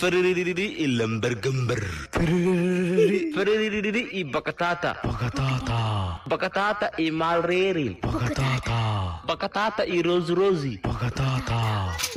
lembar gember i bakatata bakatata bakatata i malreri bakatata bakatata i rozi rozi bakatata